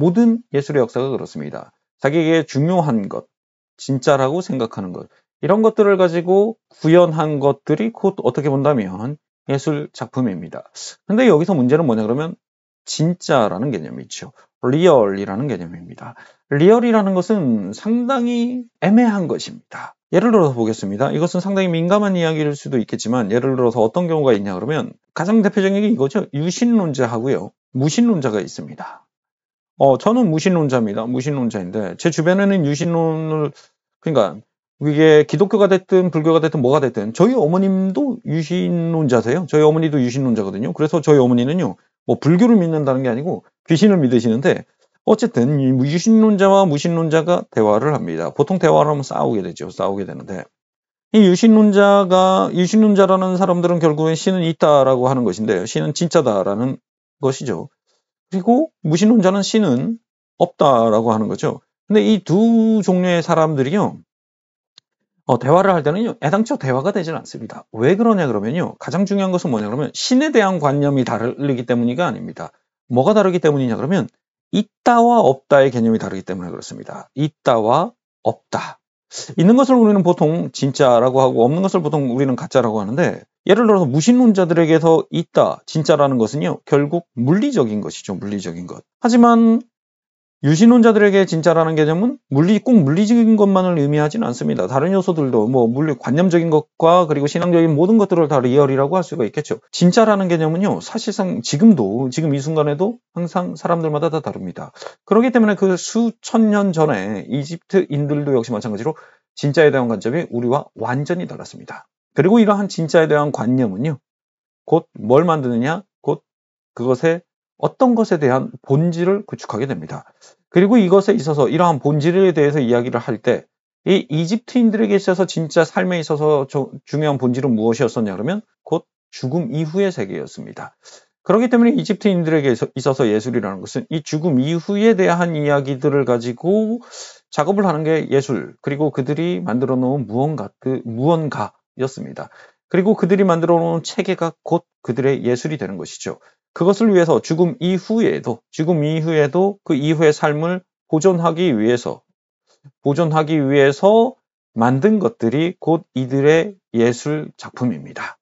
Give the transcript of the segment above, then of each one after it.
모든 예술의 역사가 그렇습니다. 자기에게 중요한 것, 진짜라고 생각하는 것, 이런 것들을 가지고 구현한 것들이 곧 어떻게 본다면 예술 작품입니다. 근데 여기서 문제는 뭐냐 그러면 진짜라는 개념이 있죠. 리얼이라는 개념입니다. 리얼이라는 것은 상당히 애매한 것입니다. 예를 들어서 보겠습니다. 이것은 상당히 민감한 이야기일 수도 있겠지만 예를 들어서 어떤 경우가 있냐 그러면 가장 대표적인 게 이거죠. 유신론자하고요. 무신론자가 있습니다. 어, 저는 무신론자입니다. 무신론자인데 제 주변에는 유신론을 그러니까 이게 기독교가 됐든 불교가 됐든 뭐가 됐든 저희 어머님도 유신론자세요. 저희 어머니도 유신론자거든요. 그래서 저희 어머니는요. 뭐 불교를 믿는다는 게 아니고 귀신을 믿으시는데 어쨌든 유신론자와 무신론자가 대화를 합니다. 보통 대화를 하면 싸우게 되죠. 싸우게 되는데 이 유신론자가 유신론자라는 사람들은 결국엔 신은 있다라고 하는 것인데요. 신은 진짜다라는 것이죠. 그리고 무신론자는 신은 없다라고 하는 거죠. 근데 이 두 종류의 사람들이요. 어, 대화를 할 때는요. 애당초 대화가 되질 않습니다. 왜 그러냐 그러면요. 가장 중요한 것은 뭐냐 그러면 신에 대한 관념이 다르기 때문이가 아닙니다. 뭐가 다르기 때문이냐 그러면 있다와 없다의 개념이 다르기 때문에 그렇습니다. 있다와 없다. 있는 것을 우리는 보통 진짜라고 하고 없는 것을 보통 우리는 가짜라고 하는데 예를 들어서 무신론자들에게서 있다, 진짜라는 것은요, 결국 물리적인 것이죠, 물리적인 것. 하지만 유신론자들에게 진짜라는 개념은 물리 꼭 물리적인 것만을 의미하진 않습니다. 다른 요소들도 뭐 물리 관념적인 것과 그리고 신앙적인 모든 것들을 다 리얼이라고 할 수가 있겠죠. 진짜라는 개념은요 사실상 지금도 지금 이 순간에도 항상 사람들마다 다 다릅니다. 그렇기 때문에 그 수천 년 전에 이집트인들도 역시 마찬가지로 진짜에 대한 관점이 우리와 완전히 달랐습니다. 그리고 이러한 진짜에 대한 관념은요 곧 뭘 만드느냐 곧그것에 어떤 것에 대한 본질을 구축하게 됩니다. 그리고 이것에 있어서 이러한 본질에 대해서 이야기를 할 때 이 이집트인들에게 있어서 진짜 삶에 있어서 중요한 본질은 무엇이었었냐 그러면 곧 죽음 이후의 세계였습니다. 그렇기 때문에 이집트인들에게 있어서 예술이라는 것은 이 죽음 이후에 대한 이야기들을 가지고 작업을 하는 게 예술 그리고 그들이 만들어 놓은 무언가 그 무언가였습니다. 그리고 그들이 만들어 놓은 체계가 곧 그들의 예술이 되는 것이죠. 그것을 위해서 죽음 이후에도 죽음 이후에도 그 이후의 삶을 보존하기 위해서 보존하기 위해서 만든 것들이 곧 이들의 예술 작품입니다.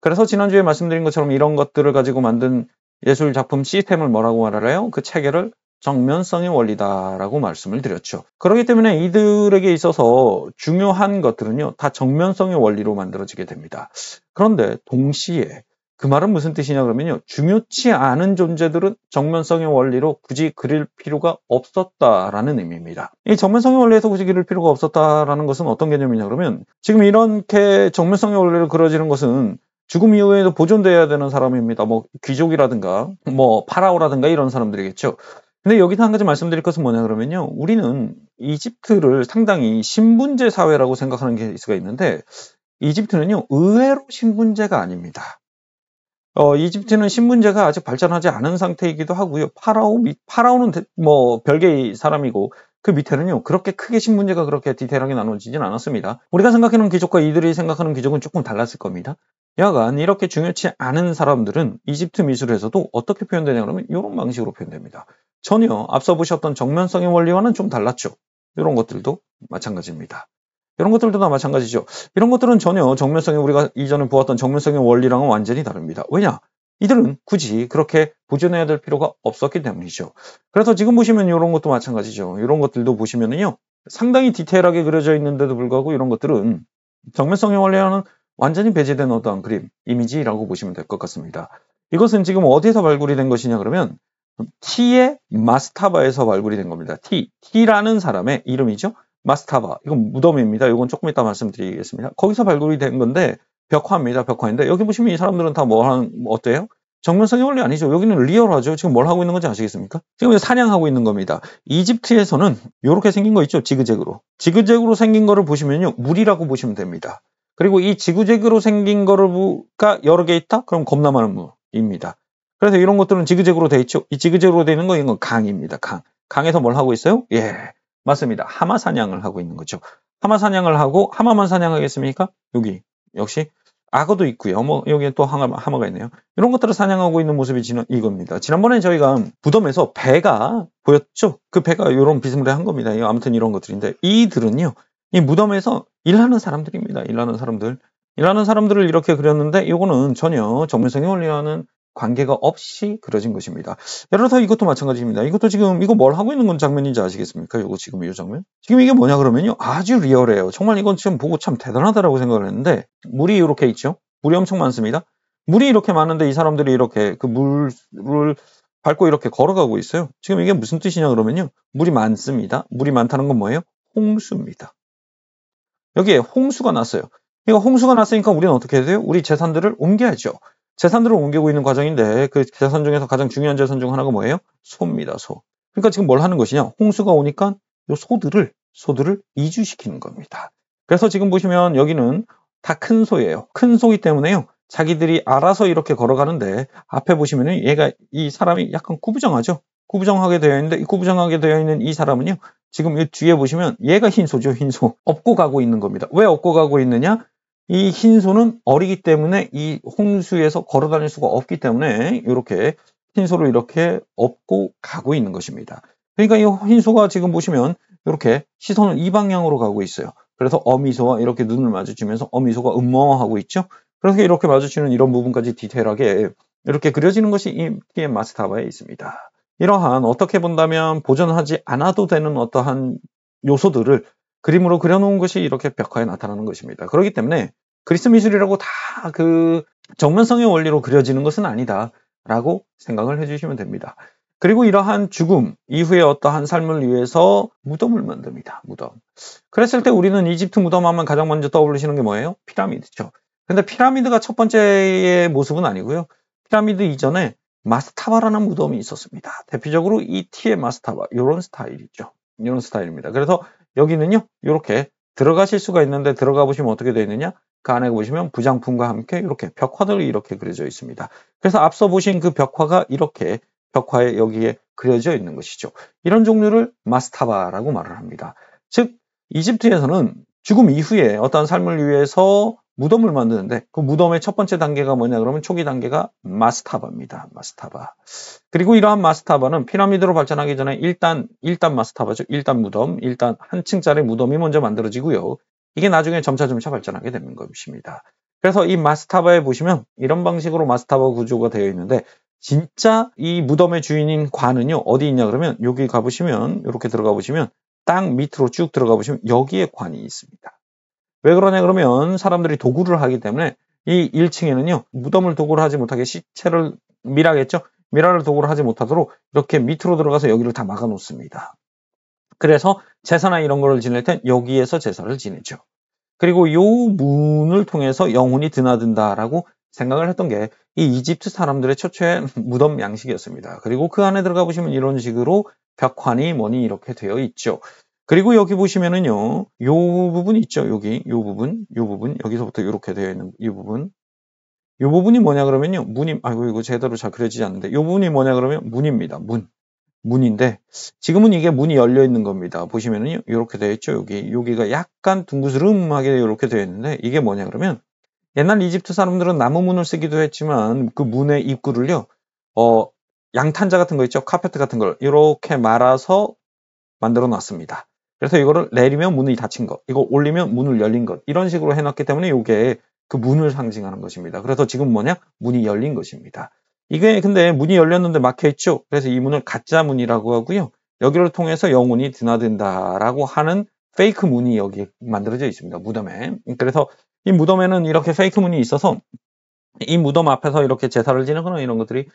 그래서 지난주에 말씀드린 것처럼 이런 것들을 가지고 만든 예술 작품 시스템을 뭐라고 말하나요? 그 체계를 정면성의 원리다라고 말씀을 드렸죠. 그렇기 때문에 이들에게 있어서 중요한 것들은요, 다 정면성의 원리로 만들어지게 됩니다. 그런데 동시에 그 말은 무슨 뜻이냐 그러면요. 중요치 않은 존재들은 정면성의 원리로 굳이 그릴 필요가 없었다라는 의미입니다. 이 정면성의 원리에서 굳이 그릴 필요가 없었다라는 것은 어떤 개념이냐 그러면 지금 이렇게 정면성의 원리를 그려지는 것은 죽음 이후에도 보존돼야 되는 사람입니다. 뭐 귀족이라든가 뭐 파라오라든가 이런 사람들이겠죠. 근데 여기서 한 가지 말씀드릴 것은 뭐냐 그러면요. 우리는 이집트를 상당히 신분제 사회라고 생각하는 케이스가 있는데 이집트는요. 의외로 신분제가 아닙니다. 어, 이집트는 신문제가 아직 발전하지 않은 상태이기도 하고요. 파라오, 파라오는 뭐 별개의 사람이고 그 밑에는요 그렇게 크게 신문제가 그렇게 디테일하게 나눠지진 않았습니다. 우리가 생각하는 귀족과 이들이 생각하는 귀족은 조금 달랐을 겁니다. 여하간 이렇게 중요치 않은 사람들은 이집트 미술에서도 어떻게 표현되냐 그러면 이런 방식으로 표현됩니다. 전혀 앞서 보셨던 정면성의 원리와는 좀 달랐죠. 이런 것들도 마찬가지입니다. 이런 것들도 다 마찬가지죠. 이런 것들은 전혀 정면성의 우리가 이전에 보았던 정면성의 원리랑은 완전히 다릅니다. 왜냐? 이들은 굳이 그렇게 보존해야 될 필요가 없었기 때문이죠. 그래서 지금 보시면 이런 것도 마찬가지죠. 이런 것들도 보시면은요. 상당히 디테일하게 그려져 있는데도 불구하고 이런 것들은 정면성의 원리와는 완전히 배제된 어떠한 그림, 이미지라고 보시면 될 것 같습니다. 이것은 지금 어디에서 발굴이 된 것이냐 그러면 T의 마스타바에서 발굴이 된 겁니다. T, T라는 사람의 이름이죠. 마스타바 이건 무덤입니다. 이건 조금 이따 말씀드리겠습니다. 거기서 발굴이 된 건데 벽화입니다. 벽화인데 여기 보시면 이 사람들은 다뭐한 뭐 어때요? 정면성이 원래 아니죠. 여기는 리얼하죠. 지금 뭘 하고 있는 건지 아시겠습니까? 지금 사냥하고 있는 겁니다. 이집트에서는 이렇게 생긴 거 있죠. 지그재그로. 지그재그로 생긴 거를 보시면요. 물이라고 보시면 됩니다. 그리고 이 지그재그로 생긴 거가 여러 개 있다? 그럼 겁나 많은 물입니다. 그래서 이런 것들은 지그재그로 돼 있죠. 이 지그재그로 되는 거 이건 강입니다. 강. 강에서 뭘 하고 있어요? 예. 맞습니다. 하마 사냥을 하고 있는 거죠. 하마 사냥을 하고 하마만 사냥하겠습니까? 여기 역시 악어도 있고요. 뭐 여기에 또 하마, 하마가 있네요. 이런 것들을 사냥하고 있는 모습이 지난 이겁니다. 지난번에 저희가 부덤에서 배가 보였죠. 그 배가 이런 비스무리한 겁니다. 아무튼 이런 것들인데 이들은요. 이 무덤에서 일하는 사람들입니다. 일하는 사람들. 일하는 사람들을 이렇게 그렸는데 이거는 전혀 정면성이 원리와는 관계가 없이 그려진 것입니다. 예를 들어 서 이것도 마찬가지입니다. 이것도 지금 이거 뭘 하고 있는 건 장면인지 아시겠습니까? 이거 지금 이 장면? 지금 이게 뭐냐 그러면요. 아주 리얼해요. 정말 이건 지금 보고 참 대단하다라고 생각을 했는데 물이 이렇게 있죠. 물이 엄청 많습니다. 물이 이렇게 많은데 이 사람들이 이렇게 그 물을 밟고 이렇게 걸어가고 있어요. 지금 이게 무슨 뜻이냐 그러면요. 물이 많습니다. 물이 많다는 건 뭐예요? 홍수입니다. 여기에 홍수가 났어요. 이거 그러니까 홍수가 났으니까 우리는 어떻게 해야 돼요? 우리 재산들을 옮겨야죠. 재산들을 옮기고 있는 과정인데 그 재산 중에서 가장 중요한 재산 중 하나가 뭐예요? 소입니다. 소. 그러니까 지금 뭘 하는 것이냐? 홍수가 오니까 요 소들을 소들을 이주시키는 겁니다. 그래서 지금 보시면 여기는 다 큰 소예요. 큰 소이기 때문에요. 자기들이 알아서 이렇게 걸어가는데 앞에 보시면은 얘가 이 사람이 약간 구부정하죠. 구부정하게 되어 있는데 이 구부정하게 되어 있는 이 사람은요. 지금 이 뒤에 보시면 얘가 흰소죠. 흰소. 업고 가고 있는 겁니다. 왜 업고 가고 있느냐? 이 흰소는 어리기 때문에 이 홍수에서 걸어 다닐 수가 없기 때문에 이렇게 흰소를 이렇게 업고 가고 있는 것입니다. 그러니까 이 흰소가 지금 보시면 이렇게 시선을이 방향으로 가고 있어요. 그래서 어미소와 이렇게 눈을 마주치면서 어미소가 음모하고 있죠. 그래서 이렇게 마주치는 이런 부분까지 디테일하게 이렇게 그려지는 것이 이 PM 마스터바에 있습니다. 이러한 어떻게 본다면 보존하지 않아도 되는 어떠한 요소들을 그림으로 그려놓은 것이 이렇게 벽화에 나타나는 것입니다. 그렇기 때문에 그리스 미술이라고 다 그 정면성의 원리로 그려지는 것은 아니다라고 생각을 해주시면 됩니다. 그리고 이러한 죽음 이후의 어떠한 삶을 위해서 무덤을 만듭니다. 무덤. 그랬을 때 우리는 이집트 무덤 하면 가장 먼저 떠오르시는 게 뭐예요? 피라미드죠. 근데 피라미드가 첫 번째의 모습은 아니고요. 피라미드 이전에 마스타바라는 무덤이 있었습니다. 대표적으로 이 티의 마스타바 이런 스타일이죠. 이런 스타일입니다. 그래서 여기는요 이렇게 들어가실 수가 있는데 들어가 보시면 어떻게 되어 있느냐 그 안에 보시면 부장품과 함께 이렇게 벽화들이 이렇게 그려져 있습니다 그래서 앞서 보신 그 벽화가 이렇게 벽화에 여기에 그려져 있는 것이죠 이런 종류를 마스타바라고 말을 합니다 즉 이집트에서는 죽음 이후에 어떤 삶을 위해서 무덤을 만드는데 그 무덤의 첫 번째 단계가 뭐냐 그러면 초기 단계가 마스타바입니다. 마스타바. 그리고 이러한 마스타바는 피라미드로 발전하기 전에 일단 일단 마스타바죠. 일단 무덤, 일단 한 층짜리 무덤이 먼저 만들어지고요. 이게 나중에 점차점차 발전하게 되는 것입니다. 그래서 이 마스타바에 보시면 이런 방식으로 마스타바 구조가 되어 있는데 진짜 이 무덤의 주인인 관은요 어디 있냐 그러면 여기 가보시면 이렇게 들어가 보시면 땅 밑으로 쭉 들어가 보시면 여기에 관이 있습니다. 왜 그러냐 그러면 사람들이 도구를 하기 때문에 이 1층에는요 무덤을 도구를 하지 못하게 시체를 밀하겠죠 미라를 도구를 하지 못하도록 이렇게 밑으로 들어가서 여기를 다 막아 놓습니다 그래서 제사나 이런 거를 지낼 땐 여기에서 제사를 지내죠 그리고 요 문을 통해서 영혼이 드나든다라고 생각을 했던 게 이 이집트 사람들의 최초의 무덤 양식이었습니다 그리고 그 안에 들어가 보시면 이런 식으로 벽화니 뭐니 이렇게 되어 있죠 그리고 여기 보시면은요, 요 부분 있죠? 여기, 요 부분, 요 부분, 여기서부터 이렇게 되어 있는 이 부분. 요 부분이 뭐냐 그러면요, 문이, 아이고, 이거 제대로 잘 그려지지 않는데, 요 부분이 뭐냐 그러면 문입니다. 문. 문인데, 지금은 이게 문이 열려 있는 겁니다. 보시면은요, 요렇게 되어 있죠? 여기, 여기가 약간 둥그스름하게 이렇게 되어 있는데, 이게 뭐냐 그러면, 옛날 이집트 사람들은 나무 문을 쓰기도 했지만, 그 문의 입구를요, 어, 양탄자 같은 거 있죠? 카페트 같은 걸 이렇게 말아서 만들어 놨습니다. 그래서 이거를 내리면 문이 닫힌 것, 이거 올리면 문을 열린 것 이런 식으로 해놨기 때문에 이게 그 문을 상징하는 것입니다. 그래서 지금 뭐냐? 문이 열린 것입니다. 이게 근데 문이 열렸는데 막혀있죠? 그래서 이 문을 가짜 문이라고 하고요. 여기를 통해서 영혼이 드나든다라고 하는 페이크 문이 여기 만들어져 있습니다. 무덤에. 그래서 이 무덤에는 이렇게 페이크 문이 있어서 이 무덤 앞에서 이렇게 제사를 지내거나 이런 것들이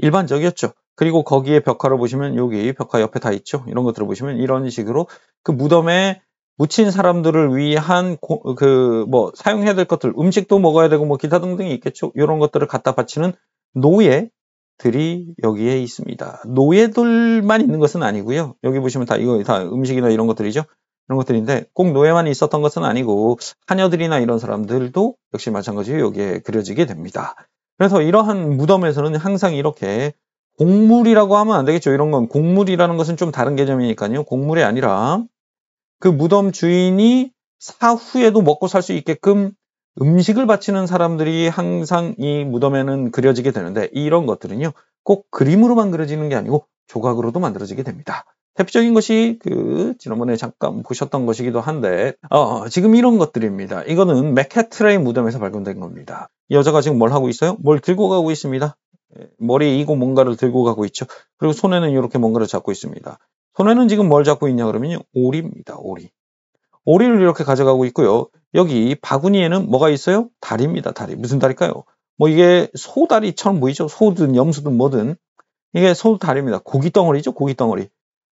일반적이었죠. 그리고 거기에 벽화를 보시면 여기 벽화 옆에 다 있죠. 이런 것들을 보시면 이런 식으로 그 무덤에 묻힌 사람들을 위한 그 뭐 사용해야 될 것들, 음식도 먹어야 되고 뭐 기타 등등이 있겠죠. 이런 것들을 갖다 바치는 노예들이 여기에 있습니다. 노예들만 있는 것은 아니고요. 여기 보시면 다 이거 다 음식이나 이런 것들이죠. 이런 것들인데 꼭 노예만 있었던 것은 아니고 하녀들이나 이런 사람들도 역시 마찬가지로 여기에 그려지게 됩니다. 그래서 이러한 무덤에서는 항상 이렇게 곡물이라고 하면 안 되겠죠. 이런 건 곡물이라는 것은 좀 다른 개념이니까요. 곡물이 아니라 그 무덤 주인이 사후에도 먹고 살 수 있게끔 음식을 바치는 사람들이 항상 이 무덤에는 그려지게 되는데 이런 것들은요. 꼭 그림으로만 그려지는 게 아니고 조각으로도 만들어지게 됩니다. 대표적인 것이 그 지난번에 잠깐 보셨던 것이기도 한데 어, 지금 이런 것들입니다. 이거는 맥해트라의 무덤에서 발견된 겁니다. 여자가 지금 뭘 하고 있어요? 뭘 들고 가고 있습니다. 예, 머리에 이고 뭔가를 들고 가고 있죠. 그리고 손에는 이렇게 뭔가를 잡고 있습니다. 손에는 지금 뭘 잡고 있냐 그러면요. 오리입니다. 오리. 오리를 이렇게 가져가고 있고요. 여기 바구니에는 뭐가 있어요? 다리입니다. 다리. 무슨 다리일까요? 뭐 이게 소다리처럼 보이죠? 소든 염수든 뭐든. 이게 소다리입니다. 고기 덩어리죠? 고기 덩어리.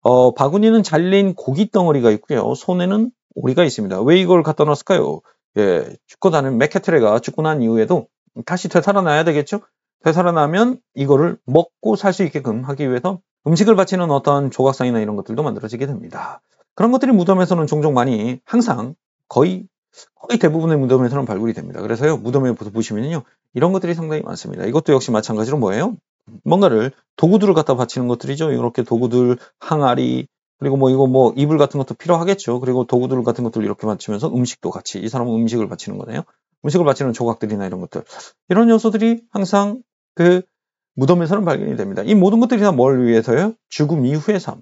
어, 바구니는 잘린 고기 덩어리가 있고요. 손에는 오리가 있습니다. 왜 이걸 갖다 놨을까요? 예, 죽고 나는 맥케트레가 죽고 난 이후에도 다시 되살아나야 되겠죠? 되살아나면 이거를 먹고 살 수 있게끔 하기 위해서 음식을 바치는 어떤 조각상이나 이런 것들도 만들어지게 됩니다. 그런 것들이 무덤에서는 종종 많이 항상 거의 거의 대부분의 무덤에서는 발굴이 됩니다. 그래서요 무덤에 보시면요 이런 것들이 상당히 많습니다. 이것도 역시 마찬가지로 뭐예요? 뭔가를 도구들을 갖다 바치는 것들이죠. 이렇게 도구들, 항아리, 그리고 뭐 이거 뭐 이불 같은 것도 필요하겠죠. 그리고 도구들 같은 것들 이렇게 바치면서 음식도 같이 이 사람은 음식을 바치는 거네요. 음식을 바치는 조각들이나 이런 것들 이런 요소들이 항상 그 무덤에서는 발견이 됩니다. 이 모든 것들이 다 뭘 위해서요? 죽음 이후의 삶.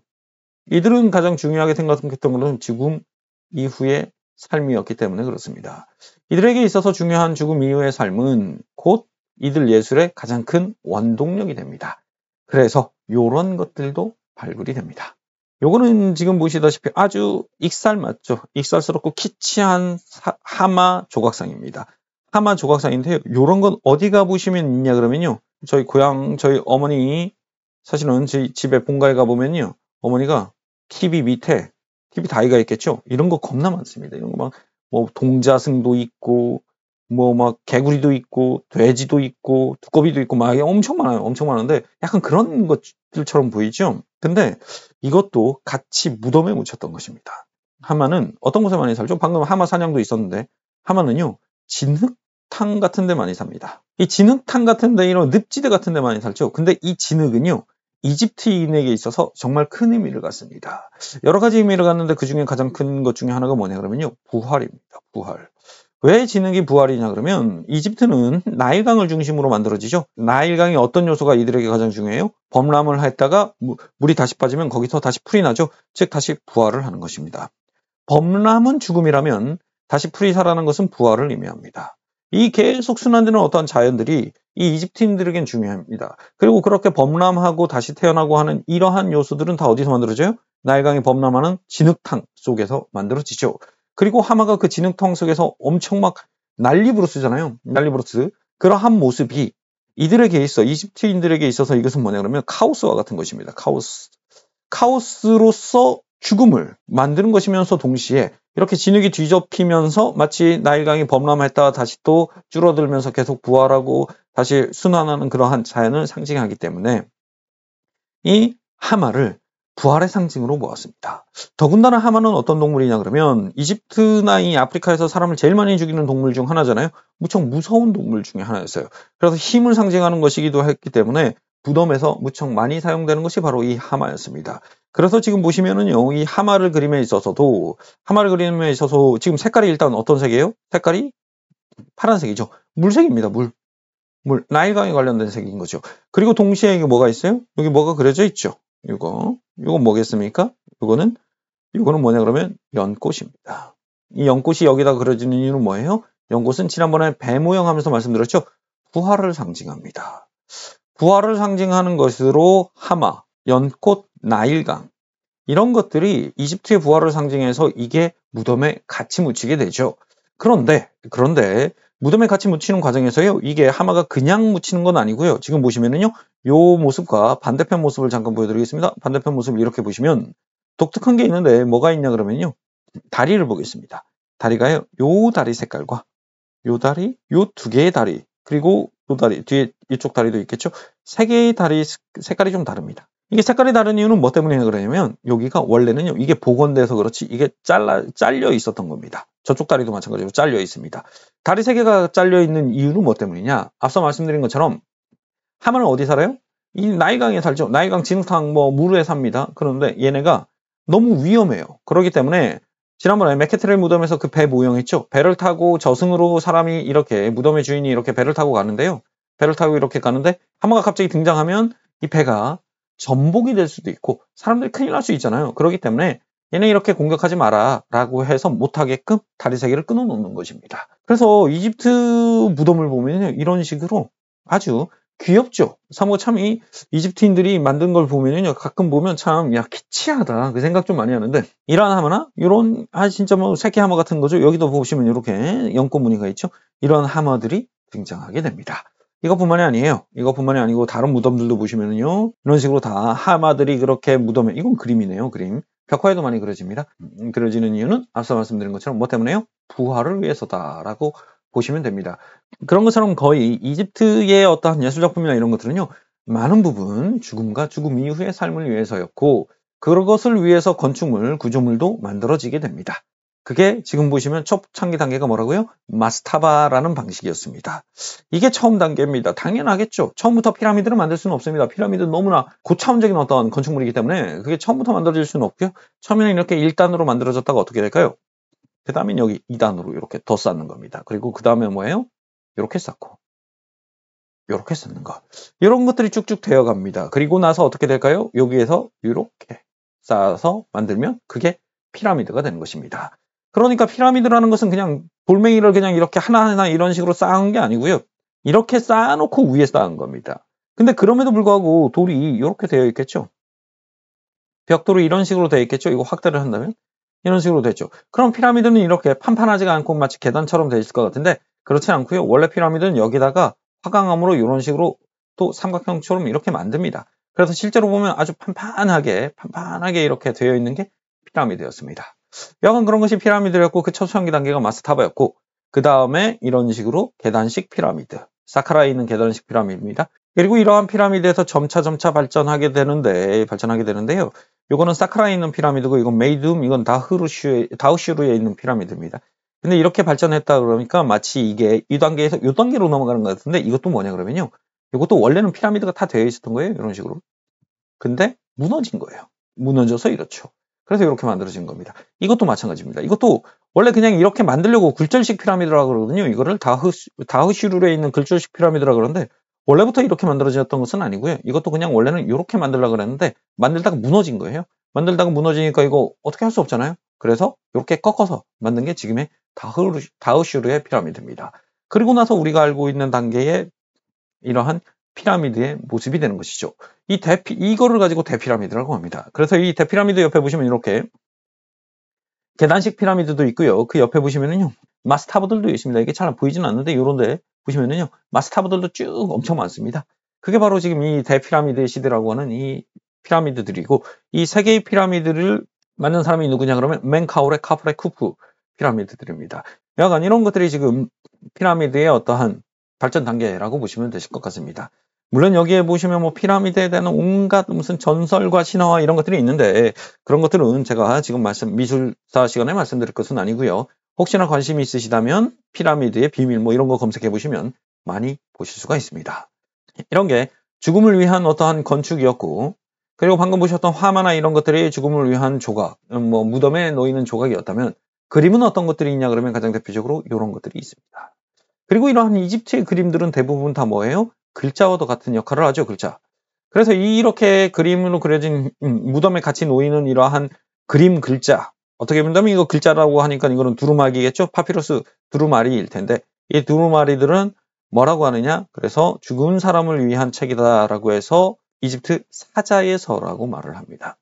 이들은 가장 중요하게 생각했던 것은 죽음 이후의 삶이었기 때문에 그렇습니다. 이들에게 있어서 중요한 죽음 이후의 삶은 곧 이들 예술의 가장 큰 원동력이 됩니다. 그래서 이런 것들도 발굴이 됩니다. 요거는 지금 보시다시피 아주 익살 맞죠? 익살스럽고 키치한 하마 조각상입니다. 하마 조각상인데 요런건 어디가 보시면 있냐 그러면요. 저희 고향 저희 어머니 사실은 저희 집에 본가에 가보면요. 어머니가 TV 밑에 TV 다이가 있겠죠? 이런 거 겁나 많습니다. 이런 거막뭐 동자승도 있고 뭐막 개구리도 있고 돼지도 있고 두꺼비도 있고 막 엄청 많아요. 엄청 많은데 약간 그런 것들처럼 보이죠. 근데 이것도 같이 무덤에 묻혔던 것입니다. 하마는 어떤 곳에 많이 살죠? 방금 하마 사냥도 있었는데 하마는요 진흙탕 같은 데 많이 삽니다. 이 진흙탕 같은 데 이런 늪지대 같은 데 많이 살죠. 근데 이 진흙은요 이집트인에게 있어서 정말 큰 의미를 갖습니다. 여러 가지 의미를 갖는데 그 중에 가장 큰 것 중에 하나가 뭐냐 그러면요. 부활입니다. 부활. 왜 지능이 부활이냐 그러면 이집트는 나일강을 중심으로 만들어지죠. 나일강의 어떤 요소가 이들에게 가장 중요해요? 범람을 했다가 물이 다시 빠지면 거기서 다시 풀이 나죠. 즉 다시 부활을 하는 것입니다. 범람은 죽음이라면 다시 풀이 살아난 것은 부활을 의미합니다. 이 계속 순환되는 어떤 자연들이 이 이집트인들에겐 중요합니다. 그리고 그렇게 범람하고 다시 태어나고 하는 이러한 요소들은 다 어디서 만들어져요? 나일강이 범람하는 진흙탕 속에서 만들어지죠. 그리고 하마가 그진흙통 속에서 엄청 막난리브로스잖아요난리브로스 그러한 모습이 이들에게 있어 이집트인들에게 있어서 이것은 뭐냐 그러면 카오스와 같은 것입니다. 카오스. 카오스로서 죽음을 만드는 것이면서 동시에 이렇게 진흙이 뒤접히면서 마치 나일강이 범람했다가 다시 또 줄어들면서 계속 부활하고 다시 순환하는 그러한 자연을 상징하기 때문에 이 하마를 부활의 상징으로 모았습니다. 더군다나 하마는 어떤 동물이냐 그러면 이집트나 이 아프리카에서 사람을 제일 많이 죽이는 동물 중 하나잖아요. 무척 무서운 동물 중에 하나였어요. 그래서 힘을 상징하는 것이기도 했기 때문에 부덤에서 무척 많이 사용되는 것이 바로 이 하마였습니다. 그래서 지금 보시면은요, 이 하마를 그림에 있어서도, 하마를 그림에 있어서 지금 색깔이 일단 어떤 색이에요? 색깔이 파란색이죠. 물색입니다, 물. 물, 나일강에 관련된 색인 거죠. 그리고 동시에 이게 뭐가 있어요? 여기 뭐가 그려져 있죠? 이거 요거 뭐겠습니까? 이거는 요거는 뭐냐 그러면 연꽃입니다. 이 연꽃이 여기다 그려지는 이유는 뭐예요? 연꽃은 지난번에 배모형 하면서 말씀드렸죠? 부활을 상징합니다. 부활을 상징하는 것으로 하마, 연꽃, 나일강 이런 것들이 이집트의 부활을 상징해서 이게 무덤에 같이 묻히게 되죠. 그런데 그런데 무덤에 같이 묻히는 과정에서요. 이게 하마가 그냥 묻히는 건 아니고요. 지금 보시면은요. 요 모습과 반대편 모습을 잠깐 보여드리겠습니다. 반대편 모습을 이렇게 보시면 독특한 게 있는데 뭐가 있냐 그러면요. 다리를 보겠습니다. 다리가요. 요 다리 색깔과 요 다리, 요 두 개의 다리, 그리고 요 다리, 뒤에 이쪽 다리도 있겠죠. 세 개의 다리 색깔이 좀 다릅니다. 이게 색깔이 다른 이유는 뭐 때문에 그러냐면 여기가 원래는요 이게 복원돼서 그렇지 이게 잘라 잘려 있었던 겁니다 저쪽 다리도 마찬가지로 잘려 있습니다 다리 세 개가 잘려 있는 이유는 뭐 때문이냐 앞서 말씀드린 것처럼 하마는 어디 살아요 이 나이강에 살죠 나이강 진흙탕 뭐 무르에 삽니다 그런데 얘네가 너무 위험해요 그렇기 때문에 지난번에 메케트렐 무덤에서 그 배 모형했죠 배를 타고 저승으로 사람이 이렇게 무덤의 주인이 이렇게 배를 타고 가는데요 배를 타고 이렇게 가는데 하마가 갑자기 등장하면 이 배가 전복이 될 수도 있고 사람들이 큰일 날 수 있잖아요. 그렇기 때문에 얘네 이렇게 공격하지 마라 라고 해서 못하게끔 다리 세 개를 끊어놓는 것입니다. 그래서 이집트 무덤을 보면 이런 식으로 아주 귀엽죠. 사모 참이 이집트인들이 만든 걸 보면요. 가끔 보면 참, 야, 키치하다. 그 생각 좀 많이 하는데. 이런 하마나, 이런, 아, 진짜 뭐, 새끼 하마 같은 거죠. 여기도 보시면 이렇게 연꽃 무늬가 있죠. 이런 하마들이 등장하게 됩니다. 이것뿐만이 아니에요. 이것뿐만이 아니고 다른 무덤들도 보시면요. 이런 식으로 다 하마들이 그렇게 무덤에 이건 그림이네요. 그림. 벽화에도 많이 그려집니다. 음, 그려지는 이유는 앞서 말씀드린 것처럼 뭐 때문에요? 부활을 위해서다라고 보시면 됩니다. 그런 것처럼 거의 이집트의 어떠한 예술작품이나 이런 것들은요. 많은 부분 죽음과 죽음 이후의 삶을 위해서였고 그것을 위해서 건축물, 구조물도 만들어지게 됩니다. 그게 지금 보시면 초창기 단계가 뭐라고요? 마스타바라는 방식이었습니다. 이게 처음 단계입니다. 당연하겠죠. 처음부터 피라미드를 만들 수는 없습니다. 피라미드는 너무나 고차원적인 어떤 건축물이기 때문에 그게 처음부터 만들어질 수는 없고요. 처음에는 이렇게 1단으로 만들어졌다가 어떻게 될까요? 그 다음엔 여기 2단으로 이렇게 더 쌓는 겁니다. 그리고 그 다음에 뭐예요? 이렇게 쌓고 이렇게 쌓는 거. 이런 것들이 쭉쭉 되어 갑니다. 그리고 나서 어떻게 될까요? 여기에서 이렇게 쌓아서 만들면 그게 피라미드가 되는 것입니다. 그러니까 피라미드라는 것은 그냥 돌멩이를 그냥 이렇게 하나하나 이런 식으로 쌓은 게 아니고요. 이렇게 쌓아놓고 위에 쌓은 겁니다. 근데 그럼에도 불구하고 돌이 이렇게 되어 있겠죠. 벽돌이 이런 식으로 되어 있겠죠. 이거 확대를 한다면 이런 식으로 되죠. 그럼 피라미드는 이렇게 판판하지가 않고 마치 계단처럼 되어 있을 것 같은데 그렇지 않고요. 원래 피라미드는 여기다가 화강암으로 이런 식으로 또 삼각형처럼 이렇게 만듭니다. 그래서 실제로 보면 아주 판판하게 판판하게 이렇게 되어 있는 게 피라미드였습니다. 약간 그런 것이 피라미드였고 그 초창기 단계가 마스타바였고 그 다음에 이런 식으로 계단식 피라미드 사카라에 있는 계단식 피라미드입니다. 그리고 이러한 피라미드에서 점차 점차 발전하게 되는데 발전하게 되는데요. 이거는 사카라에 있는 피라미드고 이건 메이둠 이건 다흐루슈에 다우슈르에 있는 피라미드입니다. 근데 이렇게 발전했다 그러니까 마치 이게 이 단계에서 이 단계로 넘어가는 것 같은데 이것도 뭐냐 그러면요. 이것도 원래는 피라미드가 다 되어 있었던 거예요. 이런 식으로. 근데 무너진 거예요. 무너져서 이렇죠. 그래서 이렇게 만들어진 겁니다. 이것도 마찬가지입니다. 이것도 원래 그냥 이렇게 만들려고 굴절식 피라미드라고 그러거든요. 이거를 다흐, 다흐슈룰에 있는 굴절식 피라미드라고 그러는데 원래부터 이렇게 만들어졌던 것은 아니고요. 이것도 그냥 원래는 이렇게 만들려고 그랬는데 만들다가 무너진 거예요. 만들다가 무너지니까 이거 어떻게 할 수 없잖아요. 그래서 이렇게 꺾어서 만든 게 지금의 다흐, 다흐슈르의 피라미드입니다. 그리고 나서 우리가 알고 있는 단계의 이러한 피라미드의 모습이 되는 것이죠. 이 대피, 이거를 가지고 대피라미드라고 합니다. 그래서 이 대피라미드 옆에 보시면 이렇게 계단식 피라미드도 있고요. 그 옆에 보시면은요. 마스타브들도 있습니다. 이게 잘 보이진 않는데 요런데 보시면은요. 마스타브들도 쭉 엄청 많습니다. 그게 바로 지금 이 대피라미드의 시대라고 하는 이 피라미드들이고 이 세 개의 피라미드를 만든 사람이 누구냐 그러면 맨카오레 카프레 쿠프 피라미드들입니다. 약간 이런 것들이 지금 피라미드의 어떠한 발전 단계라고 보시면 되실 것 같습니다. 물론 여기에 보시면 뭐 피라미드에 대한 온갖 무슨 전설과 신화와 이런 것들이 있는데 그런 것들은 제가 지금 말씀 미술사 시간에 말씀드릴 것은 아니고요. 혹시나 관심이 있으시다면 피라미드의 비밀 뭐 이런 거 검색해 보시면 많이 보실 수가 있습니다. 이런 게 죽음을 위한 어떠한 건축이었고 그리고 방금 보셨던 화마나 이런 것들이 죽음을 위한 조각, 음, 뭐 무덤에 놓이는 조각이었다면 그림은 어떤 것들이 있냐 그러면 가장 대표적으로 이런 것들이 있습니다. 그리고 이러한 이집트의 그림들은 대부분 다 뭐예요? 글자와도 같은 역할을 하죠, 글자. 그래서 이렇게 그림으로 그려진 음, 무덤에 같이 놓이는 이러한 그림 글자. 어떻게 본다면 이거 글자라고 하니까 이거는 두루마기겠죠? 파피러스 두루마리일 텐데 이 두루마리들은 뭐라고 하느냐? 그래서 죽은 사람을 위한 책이다라고 해서 이집트 사자의 서라고 말을 합니다.